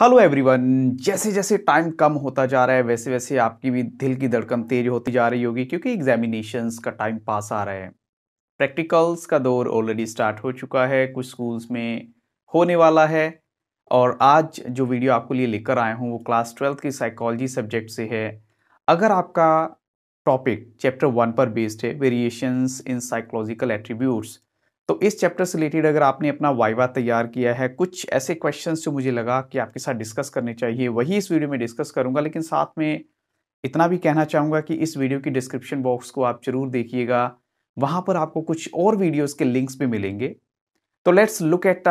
hello everyone जैसे जैसे time कम होता जा रहा है वैसे वैसे आपकी भी दिल की धड़कन तेज होती जा रही होगी क्योंकि एग्जामिनेशंस का टाइम पास आ रहा है प्रैक्टिकल्स का दौर ऑलरेडी स्टार्ट हो चुका है कुछ स्कूल्स में होने वाला है और आज जो वीडियो आपको लिए लेकर आया हूँ वो क्लास ट्वेल्थ की साइकोलॉजी सब्जेक्ट से है अगर आपका टॉपिक चैप्टर वन पर बेस्ड है वेरिएशंस इन साइकोलॉजिकल एट्रीब्यूट्स तो इस चैप्टर से रिलेटेड अगर आपने अपना वाइवा तैयार किया है कुछ ऐसे क्वेश्चंस जो मुझे लगा कि आपके साथ डिस्कस करने चाहिए वही इस वीडियो में डिस्कस करूंगा लेकिन साथ में इतना भी कहना चाहूंगा कि इस वीडियो की डिस्क्रिप्शन बॉक्स को आप जरूर देखिएगा वहां पर आपको कुछ और वीडियोज़ के लिंक्स भी मिलेंगे तो let's look at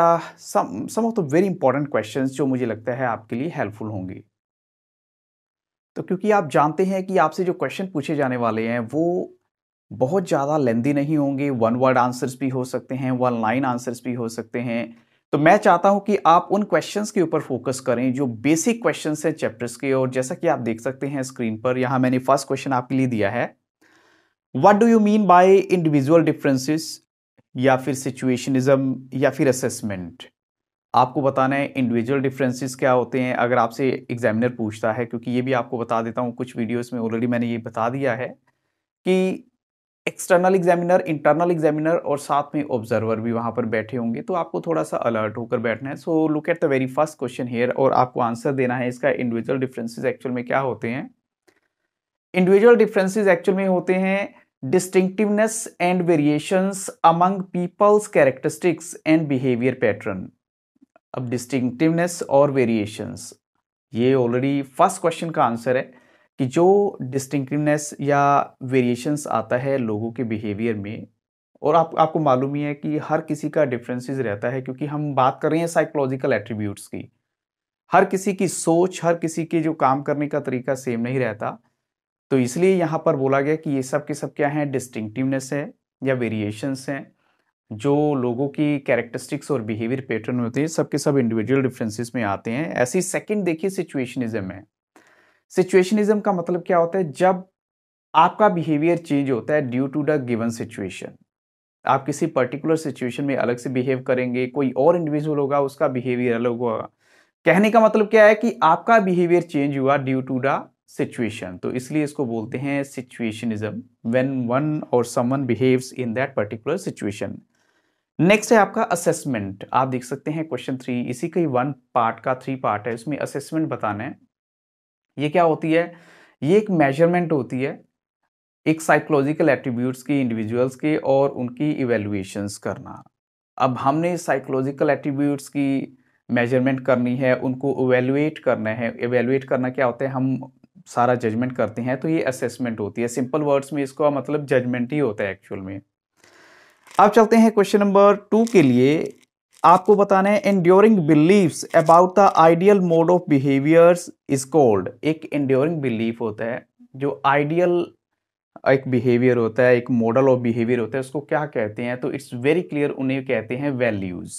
some of the very important question जो मुझे लगता है आपके लिए हेल्पफुल होंगे तो क्योंकि आप जानते हैं कि आपसे जो क्वेश्चन पूछे जाने वाले हैं वो बहुत ज़्यादा लेंदी नहीं होंगे वन वर्ड आंसर्स भी हो सकते हैं वन लाइन आंसर्स भी हो सकते हैं तो मैं चाहता हूं कि आप उन क्वेश्चंस के ऊपर फोकस करें जो बेसिक क्वेश्चंस हैं चैप्टर्स के और जैसा कि आप देख सकते हैं स्क्रीन पर यहाँ मैंने फर्स्ट क्वेश्चन आपके लिए दिया है what do you mean by individual differences या फिर सिचुएशनिज्म या फिर असेसमेंट आपको बताना है इंडिविजुअल डिफरेंसेस क्या होते हैं अगर आपसे एग्जामिनर पूछता है क्योंकि ये भी आपको बता देता हूँ कुछ वीडियोज़ में ऑलरेडी मैंने ये बता दिया है कि एक्सटर्नल एग्जामिनर इंटरनल एग्जामिनर और साथ में ऑब्जर्वर भी वहां पर बैठे होंगे तो आपको थोड़ा सा अलर्ट होकर बैठना है so look at the very first question here और आपको आंसर देना है इसका इंडिविजुअल डिफरेंसेस एक्चुअल में क्या होते हैं इंडिविजुअल डिफरेंसेस एक्चुअल में होते हैं distinctiveness and variations among people's characteristics and behaviour pattern अब डिस्टिंक्टिवनेस और वेरिएशंस ये ऑलरेडी फर्स्ट क्वेश्चन का आंसर है कि जो डिस्टिंक्टिवनेस या वेरिएशंस आता है लोगों के बिहेवियर में और आप आपको मालूम ही है कि हर किसी का डिफरेंसेस रहता है क्योंकि हम बात कर रहे हैं साइकोलॉजिकल एट्रीब्यूट्स की हर किसी की सोच हर किसी के जो काम करने का तरीका सेम नहीं रहता तो इसलिए यहाँ पर बोला गया कि ये सब के सब क्या हैं डिस्टिंक्टिवनेस है या वेरिएशंस हैं जो लोगों की कैरेक्टरिस्टिक्स और बिहेवियर पैटर्न होते हैं सबके सब इंडिविजुअल डिफरेंसेस में आते हैं ऐसी सेकंड देखिए सिचुएशनिज्म है सिचुएशनिज्म का मतलब क्या होता है जब आपका बिहेवियर चेंज होता है due to the given situation आप किसी पर्टिकुलर सिचुएशन में अलग से बिहेव करेंगे कोई और इंडिविजुअल होगा उसका बिहेवियर अलग होगा कहने का मतलब क्या है कि आपका बिहेवियर चेंज हुआ ड्यू टू द सिचुएशन तो इसलिए इसको बोलते हैं situationism when one or someone behaves in that particular situation next है आपका असेसमेंट आप देख सकते हैं क्वेश्चन थ्री इसी का ही वन पार्ट का थ्री पार्ट है इसमें असेसमेंट बताना है ये क्या होती है ये एक मेजरमेंट होती है एक साइकोलॉजिकल एट्रीब्यूट्स की इंडिविजुअल्स की और उनकी इवेलुएशंस करना अब हमने साइकोलॉजिकल एट्रीब्यूट्स की मेजरमेंट करनी है उनको इवेलुएट करना है इवेलुएट करना क्या होता है हम सारा जजमेंट करते हैं तो ये असेसमेंट होती है सिंपल वर्ड्स में इसका मतलब जजमेंट ही होता है एक्चुअल में अब चलते हैं क्वेश्चन नंबर टू के लिए आपको बताना है enduring believes about the ideal mode of behaviours is called एक एंड्योरिंग बिलीफ होता है जो आइडियल एक बिहेवियर होता है एक मॉडल ऑफ बिहेवियर होता है उसको क्या कहते हैं तो इट्स वेरी क्लियर उन्हें कहते हैं वैल्यूज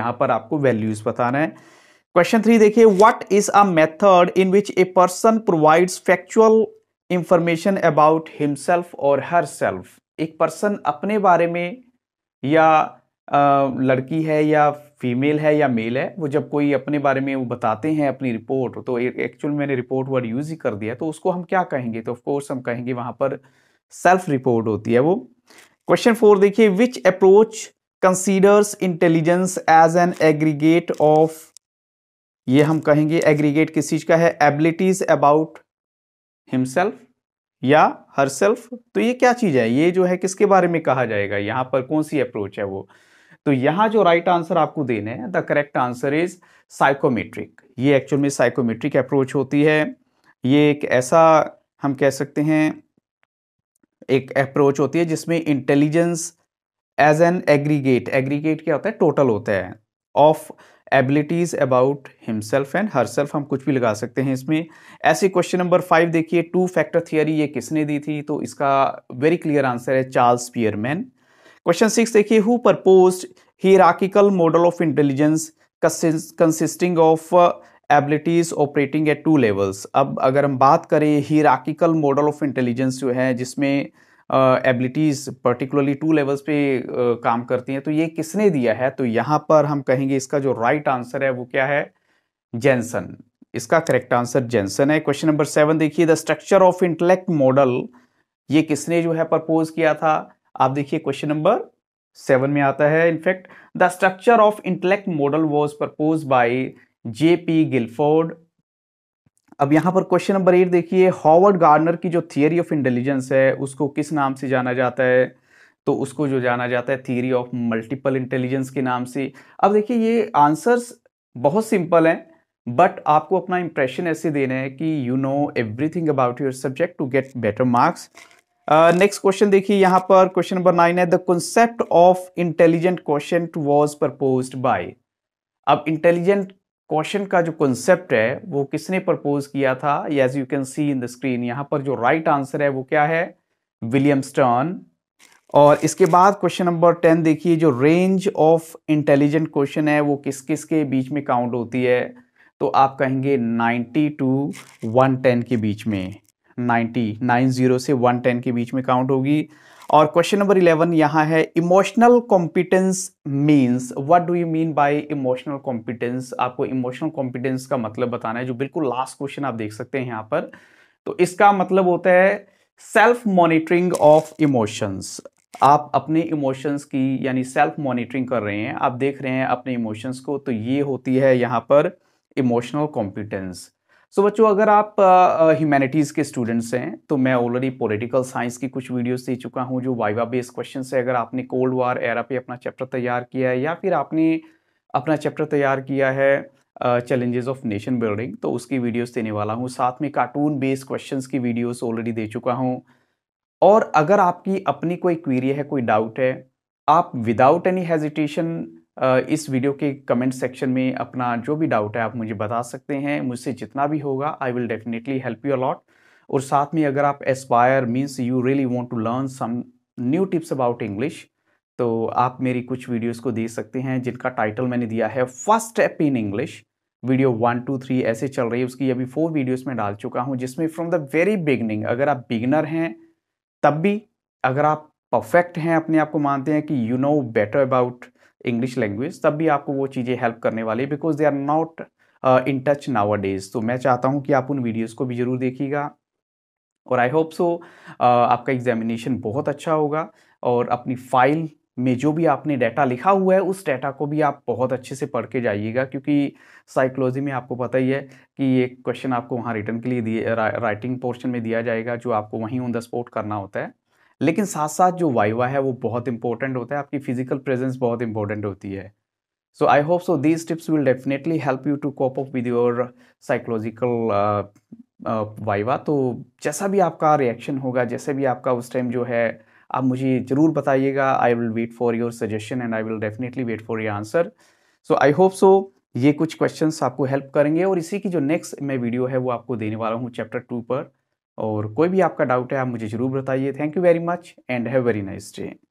यहां पर आपको वैल्यूज बताना है क्वेश्चन थ्री देखिए what is a method in which a person provides factual information about himself or her self एक पर्सन अपने बारे में या लड़की है या फीमेल है या मेल है वो जब कोई अपने बारे में वो बताते हैं अपनी रिपोर्ट तो एक्चुअल मैंने रिपोर्ट वर्ड यूज़ ही कर दिया तो उसको हम क्या कहेंगे तो ऑफकोर्स हम कहेंगे वहाँ पर सेल्फ रिपोर्ट होती है वो क्वेश्चन फोर देखिए which approach considers intelligence as an aggregate of ये हम कहेंगे एग्रीगेट किस चीज़ का है एबिलिटीज अबाउट हिमसेल्फ या हर सेल्फ तो ये क्या चीज़ है ये जो है किसके बारे में कहा जाएगा यहाँ पर कौन सी अप्रोच है वो तो यहां जो राइट आंसर आपको देने the correct answer is psychometric ये एक्चुअल में साइकोमेट्रिक अप्रोच होती है ये एक ऐसा हम कह सकते हैं एक अप्रोच होती है जिसमें intelligence as an aggregate aggregate क्या होता है टोटल होता है of abilities about himself and herself हम कुछ भी लगा सकते हैं इसमें ऐसे क्वेश्चन नंबर फाइव देखिए टू फैक्टर थियरी ये किसने दी थी तो इसका वेरी क्लियर आंसर है चार्ल्स पियरमैन क्वेश्चन सिक्स देखिए who proposed hierarchical model of intelligence consisting of abilities operating at two levels अब अगर हम बात करें हिराकिकल मॉडल ऑफ इंटेलिजेंस जो है जिसमें एबिलिटीज़ पर्टिकुलरली टू लेवल्स पे uh, काम करती हैं तो ये किसने दिया है तो यहाँ पर हम कहेंगे इसका जो राइट right आंसर है वो क्या है जेंसन इसका करेक्ट आंसर जेंसन है क्वेश्चन नंबर सेवन देखिए the structure of intellect model ये किसने जो है प्रपोज किया था आप देखिए क्वेश्चन नंबर सेवन में आता है in fact the structure of intellect model was propose by J P Guilford अब यहां पर क्वेश्चन नंबर एट देखिए हॉवर्ड गार्डनर की जो थियरी ऑफ इंटेलिजेंस है उसको किस नाम से जाना जाता है तो उसको जो जाना जाता है थियरी ऑफ मल्टीपल इंटेलिजेंस के नाम से अब देखिए ये आंसर्स बहुत सिंपल हैं बट आपको अपना इंप्रेशन ऐसे देना है कि you know everything about your subject to get better marks next uh, question देखिए यहाँ पर क्वेश्चन नंबर नाइन है the concept of intelligent question was propose by अब इंटेलिजेंट क्वेश्चन का जो कॉन्सेप्ट है वो किसने प्रपोज किया था as you can see in the screen यहाँ पर जो राइट right आंसर है वो क्या है विलियम स्टर्न और इसके बाद क्वेश्चन नंबर टेन देखिए जो रेंज ऑफ इंटेलिजेंट क्वेश्चन है वो किस किस के बीच में काउंट होती है तो आप कहेंगे नाइन्टी टू टेन के बीच में 90 नाइन जीरो से 110 के बीच में काउंट होगी और क्वेश्चन नंबर 11 यहाँ है emotional competence means what do you mean by emotional competence आपको इमोशनल कॉम्पिटेंस का मतलब बताना है जो बिल्कुल लास्ट क्वेश्चन आप देख सकते हैं यहाँ पर तो इसका मतलब होता है सेल्फ मॉनिटरिंग ऑफ इमोशंस आप अपने इमोशंस की यानी सेल्फ मॉनिटरिंग कर रहे हैं आप देख रहे हैं अपने इमोशंस को तो ये होती है यहाँ पर इमोशनल कॉम्पिटेंस सो बच्चों अगर आप ह्यूमैनिटीज़ के स्टूडेंट्स हैं तो मैं ऑलरेडी पॉलिटिकल साइंस की कुछ वीडियोस दे चुका हूं जो वाइवा बेस्ड क्वेश्चन है अगर आपने कोल्ड वार एरा पे अपना चैप्टर तैयार किया है या फिर आपने अपना चैप्टर तैयार किया है चैलेंजेस ऑफ नेशन बिल्डिंग तो उसकी वीडियोज़ देने वाला हूँ साथ में कार्टून बेस्ड क्वेश्चन की वीडियोज़ ऑलरेडी दे चुका हूँ और अगर आपकी अपनी कोई क्वेरी है कोई डाउट है आप विदाउट एनी हेजिटेशन इस वीडियो के कमेंट सेक्शन में अपना जो भी डाउट है आप मुझे बता सकते हैं मुझसे जितना भी होगा I will definitely help you a lot और साथ में अगर आप aspire means you really want to learn some new tips about English तो आप मेरी कुछ वीडियोस को देख सकते हैं जिनका टाइटल मैंने दिया है first step in English video one two three ऐसे चल रही है उसकी अभी फोर वीडियोस में डाल चुका हूँ जिसमें फ्रॉम द वेरी बिगनिंग अगर आप बिगनर हैं तब भी अगर आप परफेक्ट हैं अपने आप को मानते हैं कि you know better about English language तब भी आपको वो चीज़ें हेल्प करने वाली है because they are not in touch nowadays तो मैं चाहता हूँ कि आप उन वीडियोज़ को भी ज़रूर देखिएगा और आई होप सो आपका एग्जामिनेशन बहुत अच्छा होगा और अपनी फाइल में जो भी आपने डाटा लिखा हुआ है उस डाटा को भी आप बहुत अच्छे से पढ़ के जाइएगा क्योंकि साइकोलॉजी में आपको पता ही है कि ये क्वेश्चन आपको वहाँ रिटर्न के लिए दिए रा, राइटिंग पोर्शन में दिया जाएगा जो आपको वहीं ऑन द स्पॉट करना होता है लेकिन साथ साथ जो वाइवा है वो बहुत इंपॉर्टेंट होता है आपकी फिजिकल प्रेजेंस बहुत इंपॉर्टेंट होती है so I hope so these tips will definitely help you to cope up with your psychological viva तो जैसा भी आपका रिएक्शन होगा जैसे भी आपका उस टाइम जो है आप मुझे ज़रूर बताइएगा I will wait for your suggestion and I will definitely wait for your answer so I hope so ये कुछ क्वेश्चंस आपको हेल्प करेंगे और इसी की जो नेक्स्ट मैं वीडियो है वो आपको देने वाला हूँ चैप्टर टू पर और कोई भी आपका डाउट है आप मुझे ज़रूर बताइए thank you very much and have very nice day